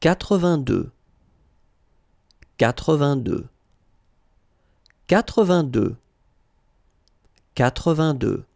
82 82 82 82